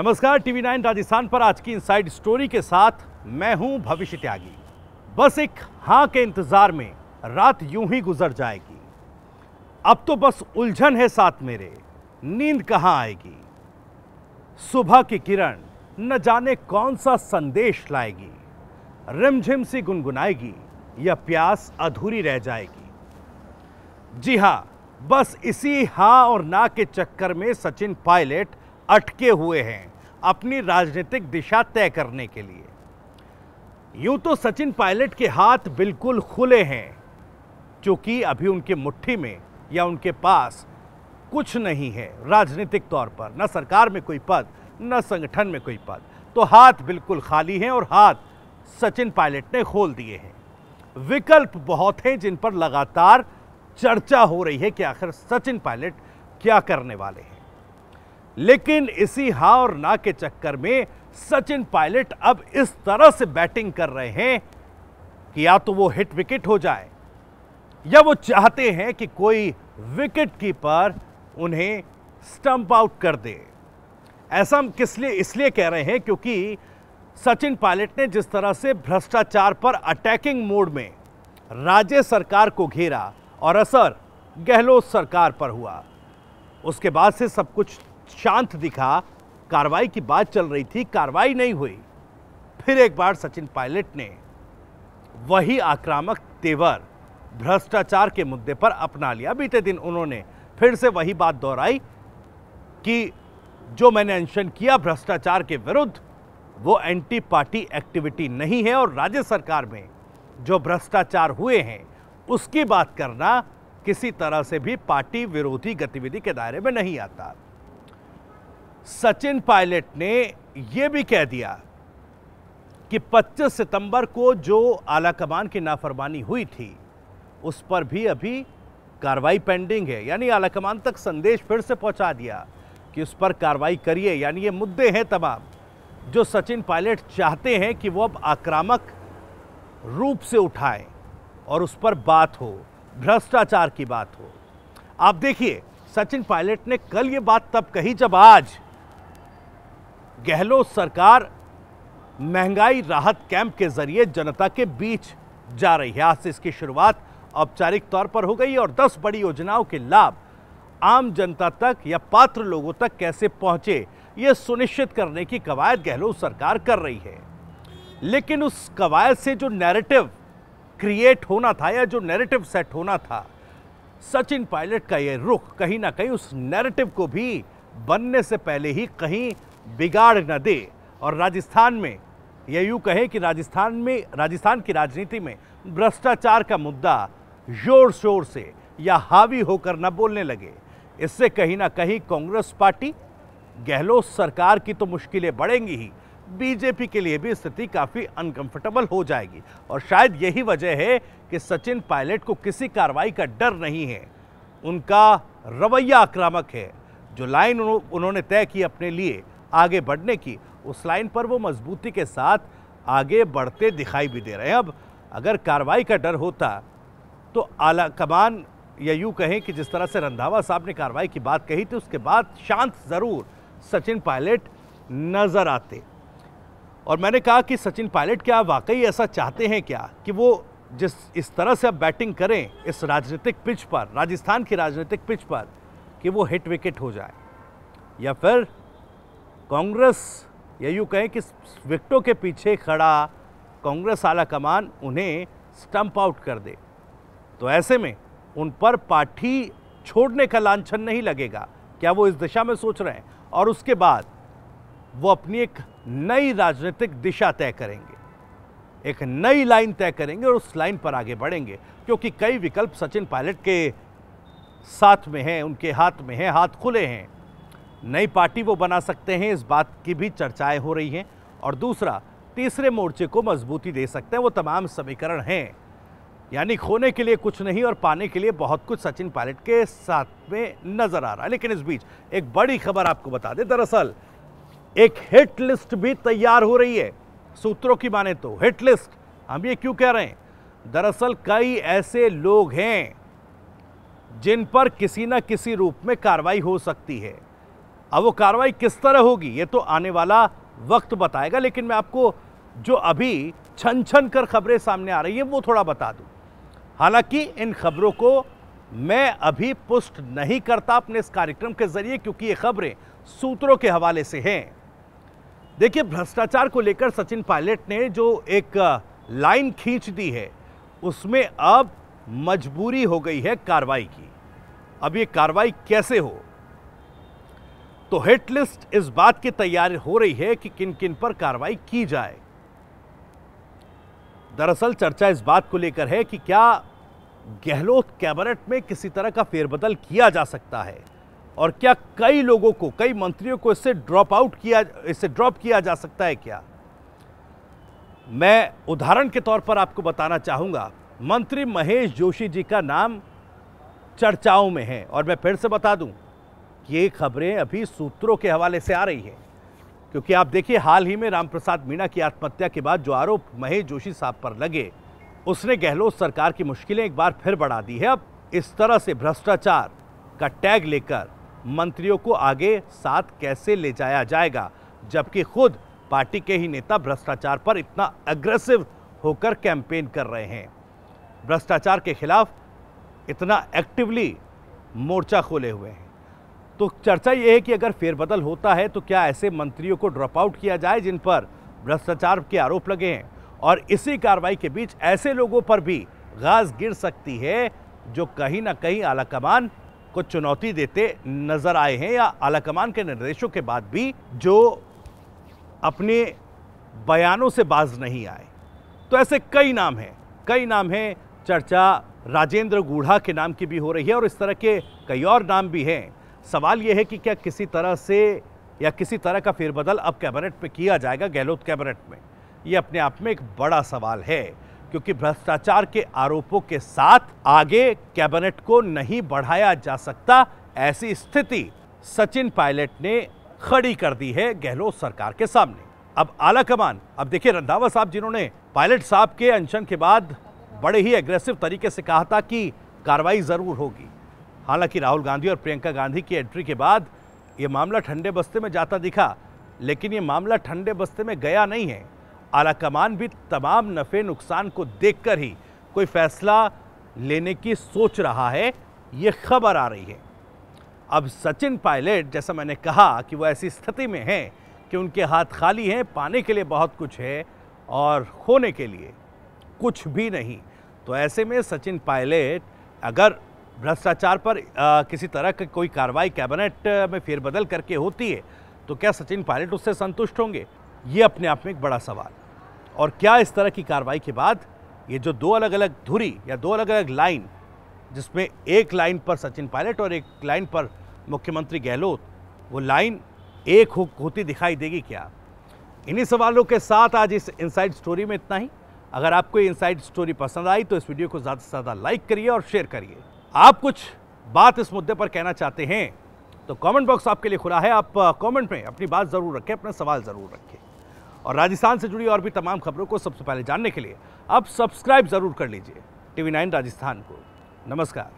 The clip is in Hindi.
नमस्कार टीवी नाइन राजस्थान पर आज की इनसाइड स्टोरी के साथ मैं हूं भविष्य त्यागी बस एक हां के इंतज़ार में रात यूं ही गुजर जाएगी अब तो बस उलझन है साथ मेरे नींद कहां आएगी सुबह की किरण न जाने कौन सा संदेश लाएगी रिमझिम सी गुनगुनाएगी या प्यास अधूरी रह जाएगी जी हां बस इसी हां और ना के चक्कर में सचिन पायलट अटके हुए हैं अपनी राजनीतिक दिशा तय करने के लिए यूं तो सचिन पायलट के हाथ बिल्कुल खुले हैं क्योंकि अभी उनके मुट्ठी में या उनके पास कुछ नहीं है राजनीतिक तौर पर न सरकार में कोई पद न संगठन में कोई पद तो हाथ बिल्कुल खाली हैं और हाथ सचिन पायलट ने खोल दिए हैं विकल्प बहुत हैं जिन पर लगातार चर्चा हो रही है कि आखिर सचिन पायलट क्या करने वाले हैं लेकिन इसी हा और ना के चक्कर में सचिन पायलट अब इस तरह से बैटिंग कर रहे हैं कि या तो वो हिट विकेट हो जाए या वो चाहते हैं कि कोई विकेट कीपर उन्हें स्टंप आउट कर दे ऐसा हम किस लिए इसलिए कह रहे हैं क्योंकि सचिन पायलट ने जिस तरह से भ्रष्टाचार पर अटैकिंग मोड में राज्य सरकार को घेरा और असर गहलोत सरकार पर हुआ उसके बाद से सब कुछ शांत दिखा कार्रवाई की बात चल रही थी कार्रवाई नहीं हुई फिर एक बार सचिन पायलट ने वही आक्रामक तेवर भ्रष्टाचार के मुद्दे पर अपना लिया बीते दिन उन्होंने फिर से वही बात दोहराई कि जो मैंने एंशन किया भ्रष्टाचार के विरुद्ध वो एंटी पार्टी एक्टिविटी नहीं है और राज्य सरकार में जो भ्रष्टाचार हुए हैं उसकी बात करना किसी तरह से भी पार्टी विरोधी गतिविधि के दायरे में नहीं आता सचिन पायलट ने यह भी कह दिया कि 25 सितंबर को जो आला कमान की नाफरमानी हुई थी उस पर भी अभी कार्रवाई पेंडिंग है यानी आला कमान तक संदेश फिर से पहुंचा दिया कि उस पर कार्रवाई करिए यानी ये मुद्दे हैं तमाम जो सचिन पायलट चाहते हैं कि वो अब आक्रामक रूप से उठाएं और उस पर बात हो भ्रष्टाचार की बात हो आप देखिए सचिन पायलट ने कल ये बात तब कही जब आज गहलोत सरकार महंगाई राहत कैंप के जरिए जनता के बीच जा रही है आज से इसकी शुरुआत औपचारिक तौर पर हो गई और 10 बड़ी योजनाओं के लाभ आम जनता तक या पात्र लोगों तक कैसे पहुंचे यह सुनिश्चित करने की कवायद गहलोत सरकार कर रही है लेकिन उस कवायद से जो नैरेटिव क्रिएट होना था या जो नैरेटिव सेट होना था सचिन पायलट का ये रुख कहीं ना कहीं उस नैरेटिव को भी बनने से पहले ही कहीं बिगाड़ न दे और राजस्थान में यह यूँ कहें कि राजस्थान में राजस्थान की राजनीति में भ्रष्टाचार का मुद्दा जोर शोर से या हावी होकर न बोलने लगे इससे कहीं ना कहीं कांग्रेस पार्टी गहलोत सरकार की तो मुश्किलें बढ़ेंगी ही बीजेपी के लिए भी स्थिति काफ़ी अनकंफर्टेबल हो जाएगी और शायद यही वजह है कि सचिन पायलट को किसी कार्रवाई का डर नहीं है उनका रवैया आक्रामक है जो लाइन उन्होंने तय की अपने लिए आगे बढ़ने की उस लाइन पर वो मजबूती के साथ आगे बढ़ते दिखाई भी दे रहे हैं अब अगर कार्रवाई का डर होता तो आला कमान या यूँ कहें कि जिस तरह से रंधावा साहब ने कार्रवाई की बात कही थी उसके बाद शांत ज़रूर सचिन पायलट नज़र आते और मैंने कहा कि सचिन पायलट क्या वाकई ऐसा चाहते हैं क्या कि वो जिस इस तरह से अब बैटिंग करें इस राजनीतिक पिच पर राजस्थान की राजनीतिक पिच पर कि वो हिट विकेट हो जाए या फिर कांग्रेस या यूँ कहें कि विकटों के पीछे खड़ा कांग्रेस आला कमान उन्हें स्टंप आउट कर दे तो ऐसे में उन पर पार्टी छोड़ने का लांछन नहीं लगेगा क्या वो इस दिशा में सोच रहे हैं और उसके बाद वो अपनी एक नई राजनीतिक दिशा तय करेंगे एक नई लाइन तय करेंगे और उस लाइन पर आगे बढ़ेंगे क्योंकि कई विकल्प सचिन पायलट के साथ में हैं उनके हाथ में हैं हाथ खुले हैं नई पार्टी वो बना सकते हैं इस बात की भी चर्चाएं हो रही हैं और दूसरा तीसरे मोर्चे को मजबूती दे सकते हैं वो तमाम समीकरण हैं यानी खोने के लिए कुछ नहीं और पाने के लिए बहुत कुछ सचिन पायलट के साथ में नजर आ रहा है लेकिन इस बीच एक बड़ी खबर आपको बता दें दरअसल एक हिट लिस्ट भी तैयार हो रही है सूत्रों की माने तो हिट लिस्ट हम ये क्यों कह रहे हैं दरअसल कई ऐसे लोग हैं जिन पर किसी न किसी रूप में कार्रवाई हो सकती है अब वो कार्रवाई किस तरह होगी ये तो आने वाला वक्त बताएगा लेकिन मैं आपको जो अभी छन छन कर खबरें सामने आ रही है वो थोड़ा बता दूं हालांकि इन खबरों को मैं अभी पुष्ट नहीं करता अपने इस कार्यक्रम के जरिए क्योंकि ये खबरें सूत्रों के हवाले से हैं देखिए भ्रष्टाचार को लेकर सचिन पायलट ने जो एक लाइन खींच दी है उसमें अब मजबूरी हो गई है कार्रवाई की अब ये कार्रवाई कैसे हो तो हिट लिस्ट इस बात की तैयारी हो रही है कि किन किन पर कार्रवाई की जाए दरअसल चर्चा इस बात को लेकर है कि क्या गहलोत कैबिनेट में किसी तरह का फेरबदल किया जा सकता है और क्या कई लोगों को कई मंत्रियों को इससे ड्रॉप आउट किया इससे ड्रॉप किया जा सकता है क्या मैं उदाहरण के तौर पर आपको बताना चाहूंगा मंत्री महेश जोशी जी का नाम चर्चाओं में है और मैं फिर से बता दूं ये खबरें अभी सूत्रों के हवाले से आ रही है क्योंकि आप देखिए हाल ही में रामप्रसाद मीणा की आत्महत्या के बाद जो आरोप महेश जोशी साहब पर लगे उसने गहलोत सरकार की मुश्किलें एक बार फिर बढ़ा दी है अब इस तरह से भ्रष्टाचार का टैग लेकर मंत्रियों को आगे साथ कैसे ले जाया जाएगा जबकि खुद पार्टी के ही नेता भ्रष्टाचार पर इतना अग्रेसिव होकर कैंपेन कर रहे हैं भ्रष्टाचार के खिलाफ इतना एक्टिवली मोर्चा खोले हुए हैं तो चर्चा ये है कि अगर फेरबदल होता है तो क्या ऐसे मंत्रियों को ड्रॉप आउट किया जाए जिन पर भ्रष्टाचार के आरोप लगे हैं और इसी कार्रवाई के बीच ऐसे लोगों पर भी गाज गिर सकती है जो कहीं ना कहीं आलाकमान को चुनौती देते नजर आए हैं या आलाकमान के निर्देशों के बाद भी जो अपने बयानों से बाज नहीं आए तो ऐसे कई नाम हैं कई नाम हैं चर्चा राजेंद्र गूढ़ा के नाम की भी हो रही है और इस तरह के कई और नाम भी हैं सवाल यह है कि क्या किसी तरह से या किसी तरह का फेरबदल अब कैबिनेट में किया जाएगा गहलोत कैबिनेट में ये अपने आप में एक बड़ा सवाल है क्योंकि भ्रष्टाचार के आरोपों के साथ आगे कैबिनेट को नहीं बढ़ाया जा सकता ऐसी स्थिति सचिन पायलट ने खड़ी कर दी है गहलोत सरकार के सामने अब आला कमान अब देखिए रंधावा साहब जिन्होंने पायलट साहब के अनशन के बाद बड़े ही एग्रेसिव तरीके से कहा था कि कार्रवाई जरूर होगी हालांकि राहुल गांधी और प्रियंका गांधी की एंट्री के बाद ये मामला ठंडे बस्ते में जाता दिखा लेकिन ये मामला ठंडे बस्ते में गया नहीं है आलाकमान भी तमाम नफ़े नुकसान को देखकर ही कोई फैसला लेने की सोच रहा है ये खबर आ रही है अब सचिन पायलट जैसा मैंने कहा कि वो ऐसी स्थिति में हैं कि उनके हाथ खाली हैं पाने के लिए बहुत कुछ है और खोने के लिए कुछ भी नहीं तो ऐसे में सचिन पायलट अगर भ्रष्टाचार पर आ, किसी तरह की कोई कार्रवाई कैबिनेट में फेरबदल करके होती है तो क्या सचिन पायलट उससे संतुष्ट होंगे ये अपने आप में एक बड़ा सवाल और क्या इस तरह की कार्रवाई के बाद ये जो दो अलग अलग धुरी या दो अलग अलग लाइन जिसमें एक लाइन पर सचिन पायलट और एक लाइन पर मुख्यमंत्री गहलोत वो लाइन एक हो, होती दिखाई देगी क्या इन्हीं सवालों के साथ आज इस इनसाइड स्टोरी में इतना ही अगर आपको ये इनसाइड स्टोरी पसंद आई तो इस वीडियो को ज़्यादा से ज़्यादा लाइक करिए और शेयर करिए आप कुछ बात इस मुद्दे पर कहना चाहते हैं तो कमेंट बॉक्स आपके लिए खुला है आप कमेंट uh, में अपनी बात ज़रूर रखें अपना सवाल ज़रूर रखें और राजस्थान से जुड़ी और भी तमाम खबरों को सबसे पहले जानने के लिए आप सब्सक्राइब ज़रूर कर लीजिए टीवी नाइन राजस्थान को नमस्कार